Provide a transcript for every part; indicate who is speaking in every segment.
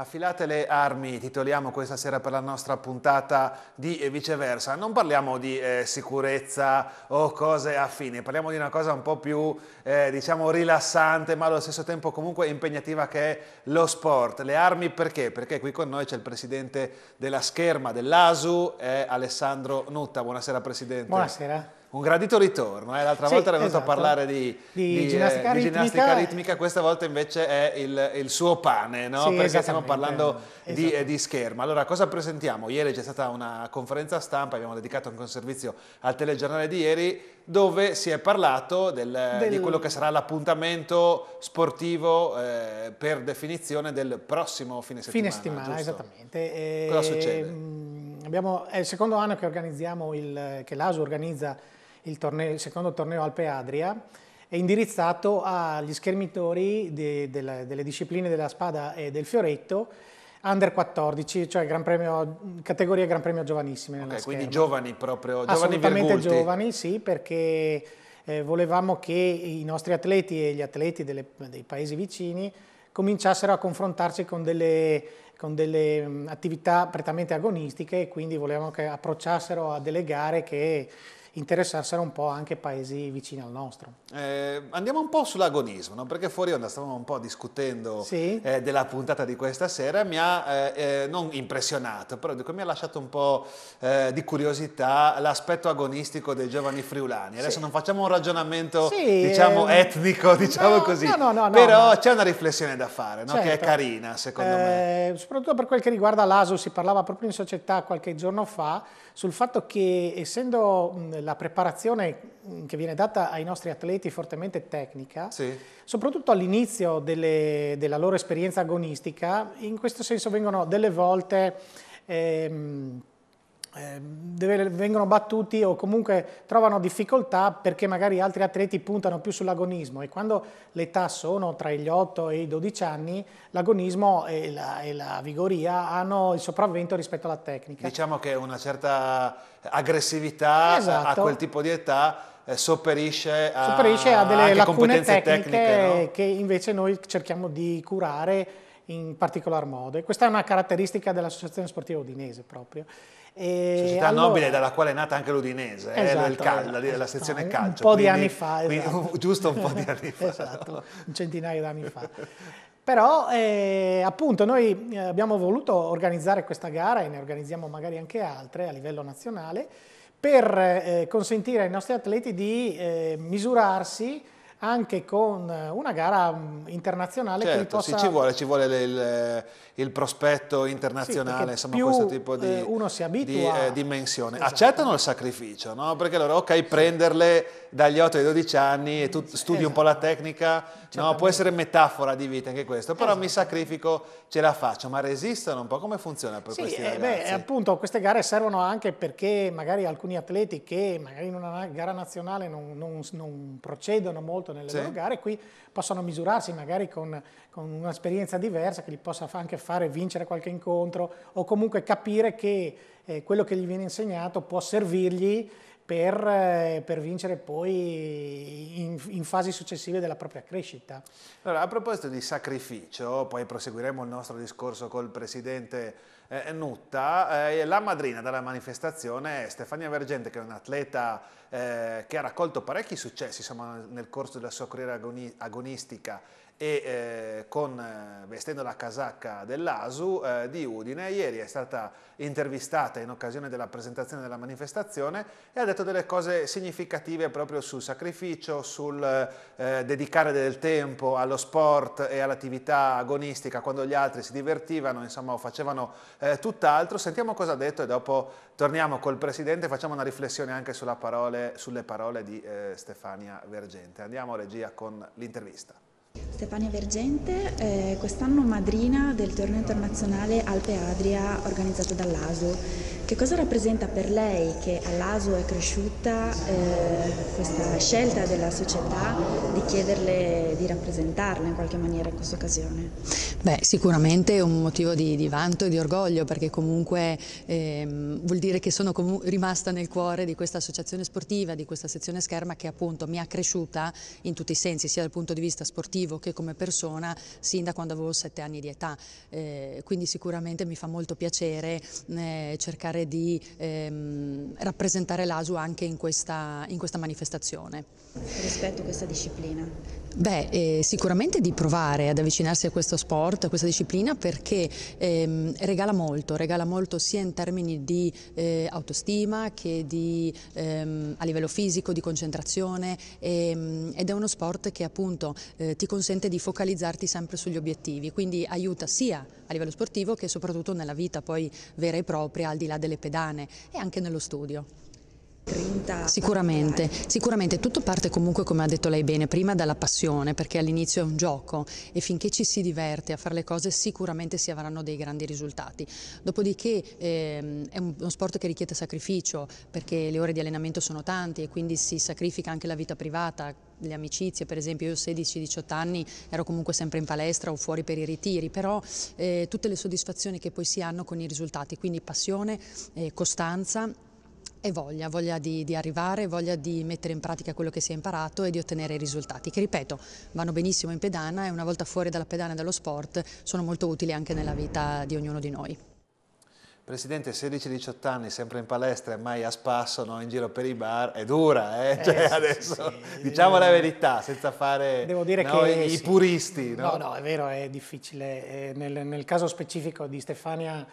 Speaker 1: Affilate le armi, titoliamo questa sera per la nostra puntata di viceversa. Non parliamo di eh, sicurezza o cose affine, parliamo di una cosa un po' più, eh, diciamo, rilassante, ma allo stesso tempo comunque impegnativa che è lo sport. Le armi perché? Perché qui con noi c'è il presidente della scherma dell'ASU, eh, Alessandro Nutta. Buonasera Presidente. Buonasera un gradito ritorno, eh? l'altra sì, volta era venuto esatto. a parlare di, di, di, ginnastica, eh, ritmica. ginnastica, ritmica, questa volta invece è il, il suo pane, no? sì, perché stiamo parlando di, eh, di, scherma. Allora, cosa presentiamo? Ieri c'è stata una conferenza stampa, abbiamo dedicato anche un servizio al telegiornale di ieri, dove si è parlato del, del... di quello che sarà l'appuntamento sportivo eh, per definizione del prossimo fine settimana. Fine settimana, giusto?
Speaker 2: esattamente. E... Cosa ehm, succede? Abbiamo, è il secondo anno che, organizziamo, che l'ASU organizza il, torneo, il secondo torneo Alpe Adria, è indirizzato agli schermitori de, de la, delle discipline della spada e del fioretto under 14, cioè Gran Premio, categoria Gran Premio giovanissime. Nella Okay, quindi giovani
Speaker 1: proprio, giovani Assolutamente virgulti. giovani,
Speaker 2: sì, perché eh, volevamo che i nostri atleti e gli atleti delle, dei paesi vicini cominciassero a confrontarsi con delle, con delle attività prettamente agonistiche e quindi volevamo che approcciassero a delle gare che interessassero un po' anche paesi vicini al nostro.
Speaker 1: Eh, andiamo un po' sull'agonismo, no? perché fuori onda stavamo un po' discutendo sì. eh, della puntata di questa sera, mi ha eh, eh non impressionato, però dico, mi ha lasciato un po' eh, di curiosità l'aspetto agonistico dei giovani friulani. Adesso sì. non facciamo un ragionamento sì, diciamo ehm, etnico, diciamo no, così, no, no, però c'è una riflessione da fare, certo. che è certo. carina secondo me.
Speaker 2: Eh, soprattutto per quel che riguarda l'ASU, si parlava proprio in società qualche giorno fa sul fatto che essendo la preparazione mm, che viene data ai nostri atleti fortemente tecnica, sì. soprattutto all'inizio della loro esperienza agonistica, in questo senso vengono delle volte... Ehm, Ehm, dove vengono battuti o comunque trovano difficoltà perché magari altri atleti puntano più sull'agonismo e quando l'età età sono tra gli 8 e i 12 anni l'agonismo e, la, e, la, vigoria hanno il sopravvento rispetto alla tecnica.
Speaker 1: Diciamo che una certa aggressività esatto. a quel tipo di età eh, sopperisce a, sopperisce a delle lacune tecniche, tecniche
Speaker 2: no? che invece noi cerchiamo di curare in particolar modo e questa è una caratteristica dell'Associazione Sportiva Udinese proprio. E Società allora, nobile
Speaker 1: dalla quale è nata anche l'Udinese, eh, esatto, eh, cal- esatto, la, la, esatto. sezione esatto, calcio. Un po' quindi, di anni fa. Esatto.
Speaker 2: Quindi, giusto un po' di anni fa. esatto, un centinaio di anni fa. Però eh, appunto noi eh, abbiamo voluto organizzare questa gara e ne organizziamo magari anche altre a livello nazionale per eh, consentire ai nostri atleti di eh, misurarsi anche con eh, una gara mm, internazionale certo, che possa... sì, ci vuole,
Speaker 1: ci vuole il, eh, il prospetto internazionale, sì, insomma questo tipo eh,
Speaker 2: di, di eh,
Speaker 1: dimensione. Esatto. Accettano il sacrificio, no? perché allora ok sì. prenderle dagli 8 ai 12 anni e tu studi esatto. un po' la esatto. tecnica, no? può essere metafora di vita anche questo, però esatto. mi sacrifico, ce la faccio, ma resistono un po', come funziona
Speaker 2: per sì, questi eh, ragazzi? Beh, appunto queste gare servono anche perché magari alcuni atleti che magari in una gara nazionale non, non, non procedono molto appunto nelle sì. loro gare, qui possono misurarsi magari con, con un'esperienza diversa che li possa anche fare vincere qualche incontro o comunque capire che eh, quello che gli viene insegnato può servirgli per, eh, per vincere poi in, in, fasi successive della propria crescita.
Speaker 1: Allora, a proposito di sacrificio, poi proseguiremo il nostro discorso col Presidente eh, Nutta, eh, la madrina della manifestazione è Stefania Vergente, che è un'atleta eh, che ha raccolto parecchi successi insomma, nel corso della sua carriera agonistica e eh, con, eh, vestendo la casacca dell'ASU eh, di Udine. Ieri è stata intervistata in occasione della presentazione della manifestazione e ha detto delle cose significative proprio sul sacrificio, sul eh, dedicare del tempo allo sport e all'attività agonistica quando gli altri si divertivano, insomma facevano eh, tutt'altro. Sentiamo cosa ha detto e dopo torniamo col Presidente e facciamo una riflessione anche parole, sulle parole di eh, Stefania Vergente. Andiamo regia con l'intervista.
Speaker 3: Stefania Vergente, eh, quest'anno madrina del torneo internazionale Alpe Adria organizzato dall'ASO. Che cosa rappresenta per lei che all'ASO è cresciuta eh, questa scelta della società di chiederle di rappresentarla in qualche maniera in questa occasione? Beh, sicuramente è un motivo di, di, vanto e di orgoglio perché comunque ehm, vuol dire che sono rimasta nel cuore di questa associazione sportiva, di questa sezione scherma che appunto mi ha cresciuta in tutti i sensi, sia dal punto di vista sportivo che come persona, sin da quando avevo sette anni di età. Eh, quindi sicuramente mi fa molto piacere eh, cercare cercare di ehm, rappresentare l'ASU anche in questa, in questa manifestazione. Rispetto a questa disciplina? Beh, eh, sicuramente di provare ad avvicinarsi a questo sport, a questa disciplina, perché ehm, regala molto, regala molto sia in termini di eh, autostima che di, ehm, a livello fisico, di concentrazione ehm, ed è uno sport che appunto eh, ti consente di focalizzarti sempre sugli obiettivi, quindi aiuta sia a livello sportivo che soprattutto nella vita poi vera e propria, al di là delle pedane e anche nello studio. Sicuramente, sicuramente tutto parte comunque come ha detto lei bene prima dalla passione perché all'inizio è un gioco e finché ci si diverte a fare le cose sicuramente si avranno dei grandi risultati. Dopodiché ehm, è uno sport che richiede sacrificio perché le ore di allenamento sono tante e quindi si sacrifica anche la vita privata, le amicizie, per esempio io a 16-18 anni ero comunque sempre in palestra o fuori per i ritiri, però eh, tutte le soddisfazioni che poi si hanno con i risultati, quindi passione, eh, costanza e voglia, voglia di, di, arrivare, voglia di mettere in pratica quello che si è imparato e di ottenere risultati che ripeto vanno benissimo in pedana e una volta fuori dalla pedana e dallo sport sono molto utili anche nella vita di ognuno di noi.
Speaker 1: Presidente, 16-18 anni, sempre in palestra e mai a spasso, no? in giro per i bar, è dura, eh? eh cioè, sì, adesso sì, diciamo la verità, senza fare no, che, i puristi. No? no? no,
Speaker 2: è vero, è difficile. Eh, nel, nel caso specifico di Stefania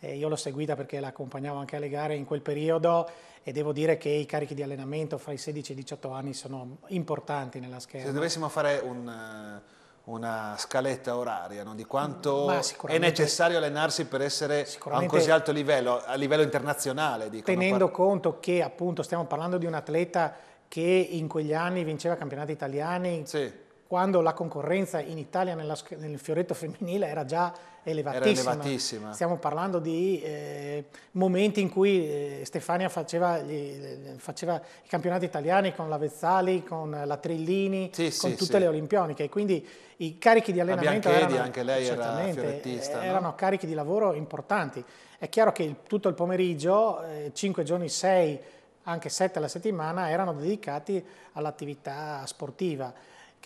Speaker 2: eh, io l'ho seguita perché l'accompagnavo anche alle gare in quel periodo e devo dire che i carichi di allenamento fra i 16 e i 18 anni sono importanti nella scherma. Se dovessimo
Speaker 1: fare un, eh, una scaletta oraria no? di quanto è necessario allenarsi per essere a un così alto livello, a livello internazionale. Dico, tenendo
Speaker 2: conto che appunto stiamo parlando di un atleta che in quegli anni vinceva campionati italiani, sì quando la concorrenza in Italia nella, nel fioretto femminile era già elevatissima. Era elevatissima. Stiamo parlando di eh, momenti in cui eh, Stefania faceva, gli, faceva, i campionati italiani con la Vezzali, con la Trillini, sì, con sì, tutte sì. le olimpioniche, quindi i carichi di allenamento erano, anche lei era fiorettista, eh, erano no? carichi di lavoro importanti. È chiaro che il, tutto il pomeriggio, eh, 5 giorni, 6, anche 7 alla settimana, erano dedicati all'attività sportiva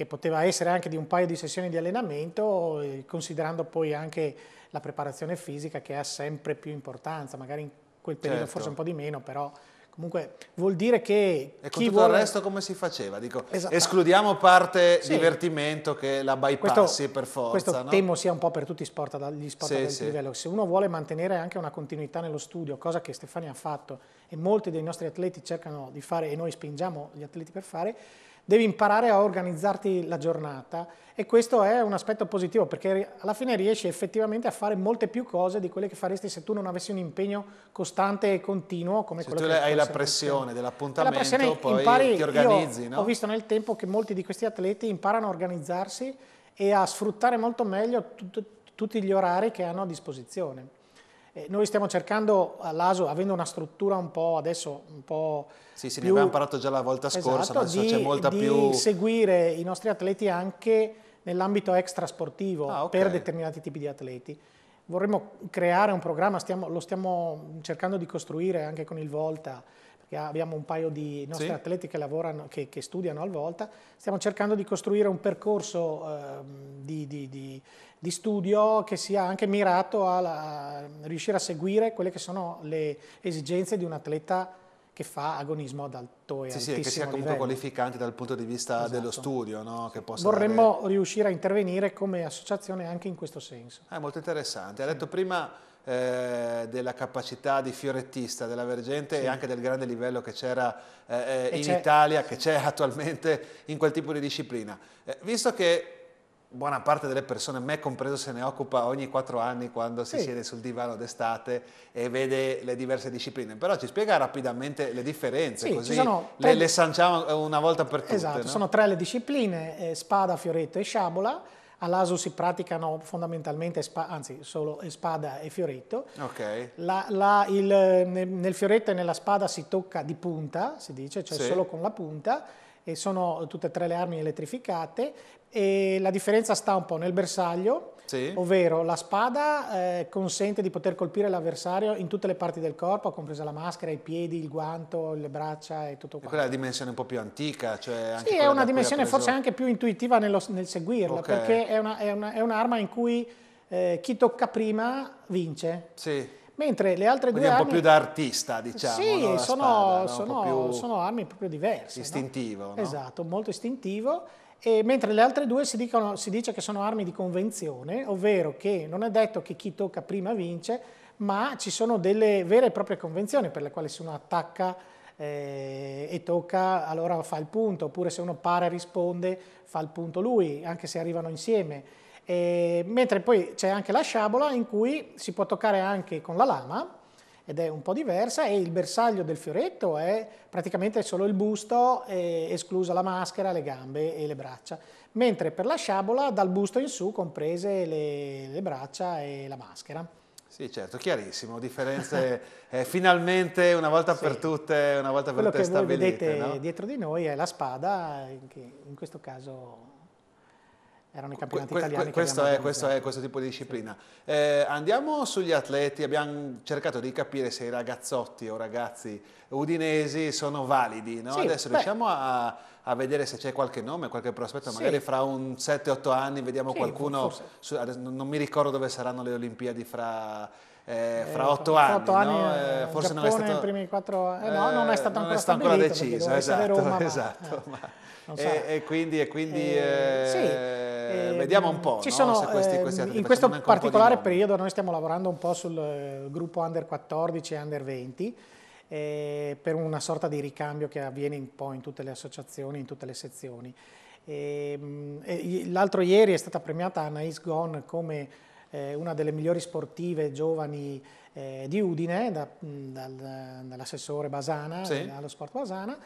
Speaker 2: che poteva essere anche di un paio di sessioni di allenamento, eh, considerando poi anche la preparazione fisica che ha sempre più importanza, magari in quel periodo certo. forse un po' di meno, però comunque vuol dire che... E con tutto vuole... il resto
Speaker 1: come si faceva? Dico, esatto. escludiamo parte sì. divertimento che la bypassi questo, per forza. Questo no? temo
Speaker 2: sia un po' per tutti gli sport sì, del sì. livello. Se uno vuole mantenere anche una continuità nello studio, cosa che Stefania ha fatto e molti dei nostri atleti cercano di fare e noi spingiamo gli atleti per fare, devi imparare a organizzarti la giornata e questo è un aspetto positivo perché alla fine riesci effettivamente a fare molte più cose di quelle che faresti se tu non avessi un impegno costante e continuo come se quello che hai la pressione
Speaker 1: dell'appuntamento pressione poi impari, ti organizzi no? ho
Speaker 2: visto nel tempo che molti di questi atleti imparano a organizzarsi e a sfruttare molto meglio tutti gli orari che hanno a disposizione eh, noi stiamo cercando all'ASO, avendo una struttura un po' adesso un po' Sì, sì, più, ne abbiamo parlato
Speaker 1: già la volta scorsa, esatto, adesso di, c'è molta di più...
Speaker 2: seguire i nostri atleti anche nell'ambito extrasportivo ah, okay. per determinati tipi di atleti. Vorremmo creare un programma, stiamo, lo stiamo cercando di costruire anche con il Volta, perché abbiamo un paio di nostri sì. atleti che lavorano, che, che, studiano al Volta, stiamo cercando di costruire un percorso eh, di, di, di di studio che sia anche mirato a, a riuscire a seguire quelle che sono le esigenze di un atleta che fa agonismo ad alto e sì, altissimo sì, che sia comunque
Speaker 1: qualificante dal punto di vista esatto. dello studio. No? Che possa Vorremmo
Speaker 2: avere... riuscire a intervenire come associazione anche in questo senso.
Speaker 1: È molto interessante. Ha sì. detto prima eh, della capacità di fiorettista della Vergente sì. e anche del grande livello che c'era eh, eh in Italia, che c'è attualmente in quel tipo di disciplina. Eh, visto che buona parte delle persone, me compreso, se ne occupa ogni quattro anni quando si sì. siede sul divano d'estate e vede le diverse discipline. Però ci spiega rapidamente le differenze, sì, così sono tre... le, sanciamo eh, una volta per tutte. Esatto, no? sono
Speaker 2: tre le discipline, eh, spada, fioretto e sciabola. All'ASU si praticano fondamentalmente, spa, anzi solo spada e fioretto. Okay. La, la, il, nel, nel fioretto e nella spada si tocca di punta, si dice, cioè sì. solo con la punta e sono tutte e tre le armi elettrificate e la differenza sta un po' nel bersaglio, sì. ovvero la spada eh, consente di poter colpire l'avversario in tutte le parti del corpo, compresa la maschera, i piedi, il guanto, le braccia e tutto quanto. E quella
Speaker 1: è la dimensione un po' più antica? Cioè anche sì, è una dimensione preso... forse anche
Speaker 2: più intuitiva nello, nel seguirla, okay. perché è, una, è, una, è un'arma in cui eh, chi tocca prima vince. Sì mentre le altre Quindi due armi... un po' più da
Speaker 1: artista, diciamo, Sì, no? sono, spada, no? sono, sono,
Speaker 2: armi proprio diverse.
Speaker 1: Istintivo, no? Esatto,
Speaker 2: molto istintivo. E mentre le altre due si, dicono, si dice che sono armi di convenzione, ovvero che non è detto che chi tocca prima vince, ma ci sono delle vere e proprie convenzioni per le quali se uno attacca eh, e tocca allora fa il punto, oppure se uno para e risponde fa il punto lui, anche se arrivano insieme. E, mentre poi c'è anche la sciabola in cui si può toccare anche con la lama ed è un po' diversa e il bersaglio del fioretto è praticamente solo il busto, eh, esclusa la maschera, le gambe e le braccia, mentre per la sciabola dal busto in su comprese le, le braccia e la maschera.
Speaker 1: Sì, certo, chiarissimo, differenze eh, finalmente una volta sì. per tutte, una volta per Quello tutte stabilite. Quello che vedete no?
Speaker 2: dietro di noi è la spada, che in questo caso erano i campionati que, italiani. Que, questo, è, questo,
Speaker 1: è, questo tipo di disciplina. Sì. Eh, andiamo sugli atleti, abbiamo cercato di capire se i ragazzotti o ragazzi udinesi sono validi. No? Sì, Adesso beh. riusciamo a, a, vedere se c'è qualche nome, qualche prospetto, magari sì. fra un 7-8 anni vediamo qualcuno, su, non mi ricordo dove saranno le Olimpiadi fra... Eh, eh fra otto fra anni, anni no? eh, eh forse Giappone non è stato,
Speaker 2: primi quattro, eh, no, eh, non è stato ancora, è stato ancora deciso, esatto, Roma,
Speaker 1: esatto ma, ma, so. e, e, quindi, e quindi sì eh, vediamo un po' no? sono, questi, questi ehm, In questo particolare
Speaker 2: periodo noi stiamo lavorando un po' sul eh, gruppo under 14 e under 20 eh, per una sorta di ricambio che avviene un po' in tutte le associazioni, in tutte le sezioni. Ehm, l'altro ieri è stata premiata Anais Gon come eh, una delle migliori sportive giovani eh, di Udine da, dal, dall'assessore Basana, sì. allo sport Basana,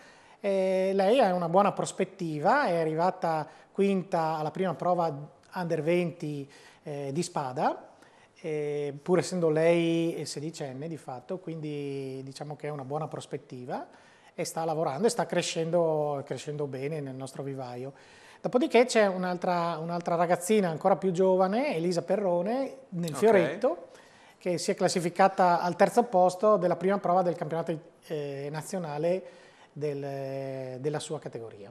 Speaker 2: eh, lei ha una buona prospettiva, è arrivata quinta alla prima prova under 20 eh, di spada, eh, pur essendo lei eh, sedicenne di fatto, quindi diciamo che è una buona prospettiva e sta lavorando e sta crescendo, crescendo bene nel nostro vivaio. Dopodiché c'è un'altra, un ragazzina ancora più giovane, Elisa Perrone, nel Fioretto, che si è classificata al terzo posto della prima prova del campionato eh, nazionale del, della sua categoria.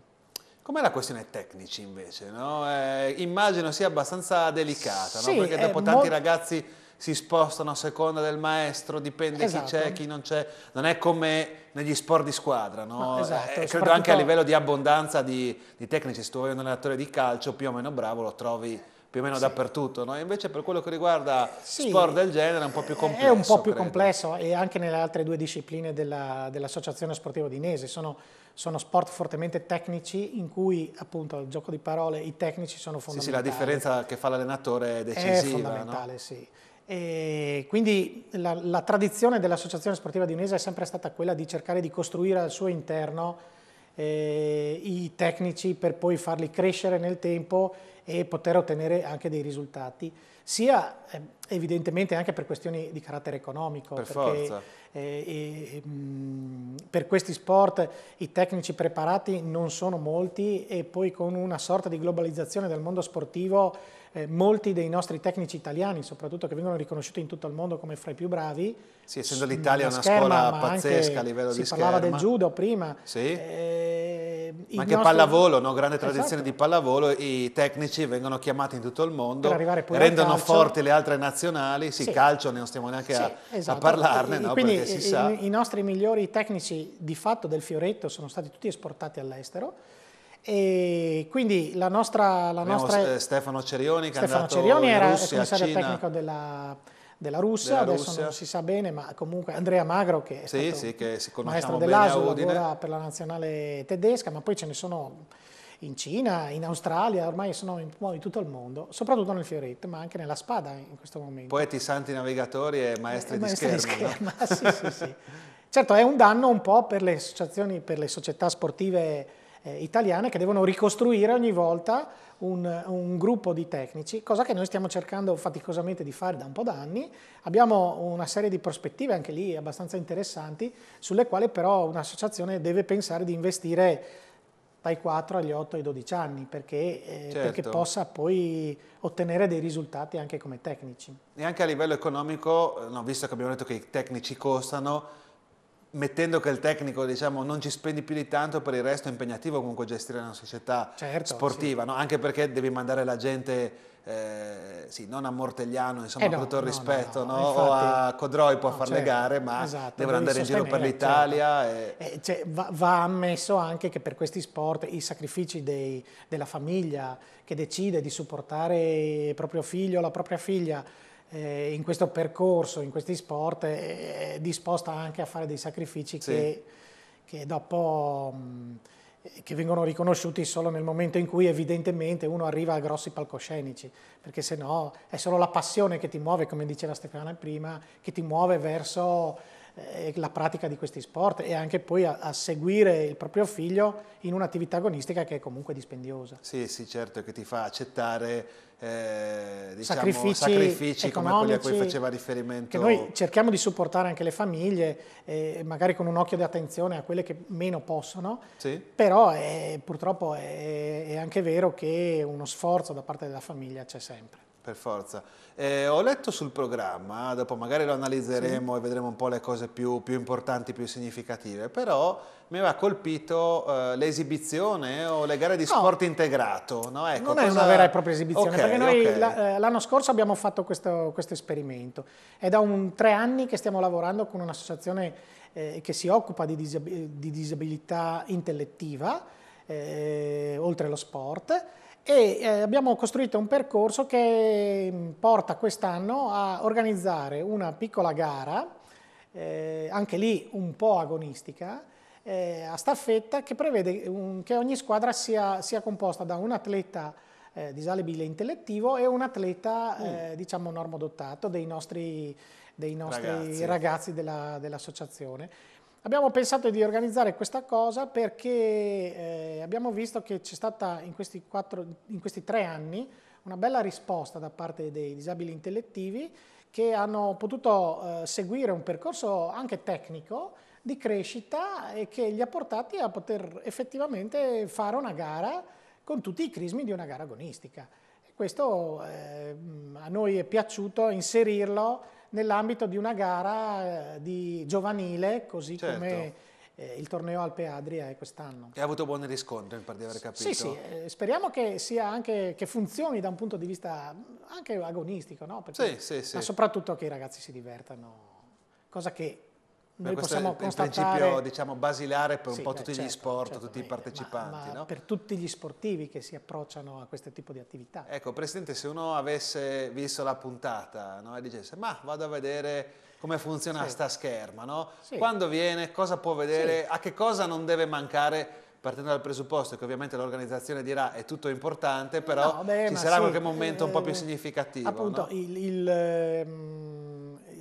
Speaker 1: Com'è la questione tecnici invece? No? Eh, immagino sia abbastanza delicata, sì, no? perché dopo tanti ragazzi si spostano a seconda del maestro, dipende esatto. chi c'è, chi non c'è. Non è come negli sport di squadra, no? no esatto, eh, credo anche a livello di abbondanza di, di tecnici. Se tu vuoi un allenatore di calcio più o meno bravo, lo trovi più o meno sì. dappertutto, no? invece per quello che riguarda sì, sport del genere è un po' più complesso. È un po' più credo.
Speaker 2: complesso e anche nelle altre due discipline della, dell'Associazione Sportiva Dinese, sono, sono, sport fortemente tecnici in cui appunto il gioco di parole, i tecnici sono fondamentali. Sì, sì la
Speaker 1: differenza che fa l'allenatore è decisiva. È fondamentale, no? sì.
Speaker 2: E quindi la, la tradizione dell'Associazione Sportiva Dinese è sempre stata quella di cercare di costruire al suo interno eh, i tecnici per poi farli crescere nel tempo e poter ottenere anche dei risultati, sia eh, evidentemente anche per questioni di carattere economico, per perché forza. Eh, e, mh, mm, per questi sport i tecnici preparati non sono molti e poi con una sorta di globalizzazione del mondo sportivo eh, molti dei nostri tecnici italiani, soprattutto che vengono riconosciuti in tutto il mondo come fra i più bravi. Sì, essendo l'Italia una scuola pazzesca a livello di scherma. Si parlava del judo prima.
Speaker 1: Sì. Eh,
Speaker 2: ma anche nostri... pallavolo, no? grande esatto. tradizione
Speaker 1: esatto. di pallavolo, i tecnici vengono chiamati in tutto il mondo, rendono forti le altre nazionali, sì, sì. calcio ne non stiamo neanche sì, a, esatto. a, parlarne. E, no? quindi perché sì, i,
Speaker 2: i, nostri migliori tecnici di fatto del Fioretto sono stati tutti esportati all'estero. E quindi la nostra... La nostra
Speaker 1: Stefano Cerioni, che Stefano è andato Cerioni era il commissario Cina. tecnico
Speaker 2: della, della Russia, della adesso Russia. non si sa bene, ma comunque Andrea Magro che è sì, stato sì, che maestro dell'ASU, lavora per la nazionale tedesca, ma poi ce ne sono in Cina, in Australia, ormai sono in, in tutto il mondo, soprattutto nel fioretto, ma anche nella spada in questo momento.
Speaker 1: Poeti, santi, navigatori e maestri, eh, di scherma. Di scherma. No? sì, sì,
Speaker 2: sì. Certo, è un danno un po' per le associazioni, per le società sportive eh, italiane che devono ricostruire ogni volta un, un, gruppo di tecnici, cosa che noi stiamo cercando faticosamente di fare da un po' d'anni. Abbiamo una serie di prospettive anche lì abbastanza interessanti, sulle quali però un'associazione deve pensare di investire dai 4 agli 8 ai 12 anni perché, eh, certo. perché, possa poi ottenere dei risultati anche come tecnici.
Speaker 1: E anche a livello economico, eh, no, visto che abbiamo detto che i tecnici costano, mettendo che il tecnico diciamo, non ci spendi più di tanto, per il resto è impegnativo comunque gestire una società certo, sportiva, sì. no? anche perché devi mandare la gente... Eh, sì, non a Mortegliano, insomma, eh no, tutto il no, rispetto, no, Infatti, o a Codroi può far certo, le gare, ma esatto, devono andare in giro per certo. l'Italia.
Speaker 2: Certo. E... Eh, cioè, va, va, ammesso anche che per questi sport i sacrifici dei, della famiglia che decide di supportare il proprio figlio o la propria figlia eh, in questo percorso, in questi sport, è disposta anche a fare dei sacrifici sì. che, che, dopo mh, mm, che vengono riconosciuti solo nel momento in cui evidentemente uno arriva a grossi palcoscenici, perché se no è solo la passione che ti muove, come diceva Stefano prima, che ti muove verso eh, la pratica di questi sport e anche poi a, a seguire il proprio figlio in un'attività agonistica che è comunque dispendiosa.
Speaker 1: Sì, sì, certo, che ti fa accettare eh, diciamo, sacrifici, sacrifici come quelli a cui faceva riferimento. Che noi
Speaker 2: cerchiamo di supportare anche le famiglie, eh, magari con un occhio di attenzione a quelle che meno possono, sì. però è, eh, purtroppo è, è anche vero che uno sforzo da parte della famiglia c'è sempre.
Speaker 1: Per forza. Eh, ho letto sul programma, dopo magari lo analizzeremo sì. e vedremo un po' le cose più, più importanti, più significative, però mi aveva colpito eh, l'esibizione o le gare di no. sport integrato. No, ecco, non cosa... è una vera e propria esibizione, okay, perché noi okay.
Speaker 2: Eh, l'anno scorso abbiamo fatto questo, questo esperimento. È da un, tre anni che stiamo lavorando con un'associazione eh, che si occupa di, disab di disabilità intellettiva, eh, oltre allo sport, e eh, abbiamo costruito un percorso che mm, porta quest'anno a organizzare una piccola gara, eh, anche lì un po' agonistica, eh, a staffetta che prevede un, che ogni squadra sia, sia, composta da un atleta eh, disabile intellettivo e un atleta mm. Eh, diciamo normodotato dei nostri, dei nostri ragazzi, ragazzi dell'associazione. Della Abbiamo pensato di organizzare questa cosa perché eh, abbiamo visto che c'è stata in questi, quattro, in questi tre anni una bella risposta da parte dei disabili intellettivi che hanno potuto eh, seguire un percorso anche tecnico di crescita e che li ha portati a poter effettivamente fare una gara con tutti i crismi di una gara agonistica. E questo eh, a noi è piaciuto inserirlo nell'ambito di una gara eh, di giovanile, così certo. come eh, il torneo Alpe Adria è quest'anno. E
Speaker 1: ha avuto buoni riscontri, per di aver capito. Sì, sì, eh,
Speaker 2: speriamo che, anche, che, funzioni da un punto di vista mm, anche agonistico, no? Perché, sì, sì, sì. ma soprattutto che i ragazzi si divertano, cosa che noi possiamo è il principio diciamo,
Speaker 1: basilare per un po' beh, tutti certo, gli sport, certo, tutti i partecipanti. Ma, ma no?
Speaker 2: Per tutti gli sportivi che si approcciano a questo tipo di attività.
Speaker 1: Ecco, Presidente, se uno avesse visto la puntata no, e dicesse ma vado a vedere come funziona sì. sta scherma, no? sì. quando viene, cosa può vedere, a che cosa non deve mancare partendo dal presupposto che ovviamente l'organizzazione dirà è tutto importante, però no, beh, ci sarà qualche momento un po' più eh, significativo. Appunto,
Speaker 2: il, il ehm,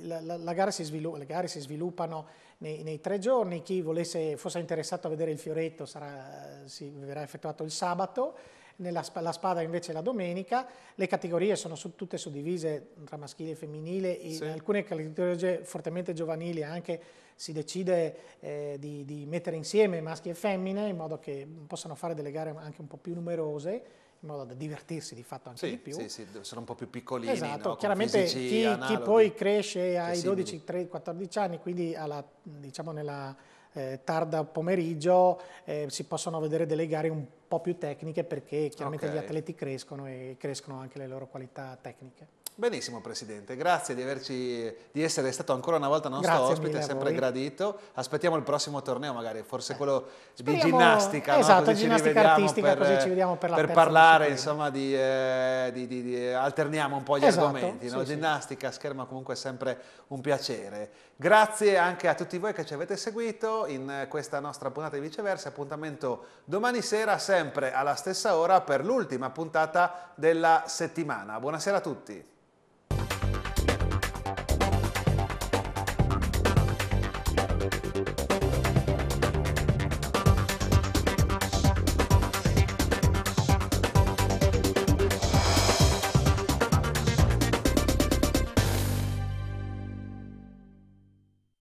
Speaker 2: la, la, la gara le gare si sviluppano nei, nei tre giorni, chi volesse, fosse interessato a vedere il fioretto sarà, eh, si verrà effettuato il sabato, nella, la spada invece la domenica, le categorie sono su, tutte suddivise tra maschile e femminile, sì. in alcune categorie fortemente giovanili anche si decide eh, di, di mettere insieme maschi e femmine in modo che possano fare delle gare anche un po' più numerose, in modo da divertirsi di fatto anche sì, di più. Sì, sì,
Speaker 1: sono un po' più piccolini. Esatto, no? chiaramente chi, chi, poi cresce ai 12-14
Speaker 2: 13, anni, quindi alla, diciamo nella eh, tarda pomeriggio, eh, si possono vedere delle gare un po' più tecniche perché chiaramente okay. gli atleti crescono e crescono anche le loro qualità tecniche.
Speaker 1: Benissimo Presidente, grazie di, averci, di, essere stato ancora una volta nostro grazie ospite, sempre gradito. Aspettiamo il prossimo torneo magari, forse eh. quello di ginnastica. Esatto, no? ginnastica artistica, per, così ci vediamo per la Per parlare insomma di, eh, di, di, alterniamo un po' gli esatto, argomenti, sì, ginnastica, sì. scherma comunque è sempre un piacere. Grazie anche a tutti voi che ci avete seguito in questa nostra puntata di viceversa, appuntamento domani sera sempre alla stessa ora per l'ultima puntata della settimana. Buonasera a tutti.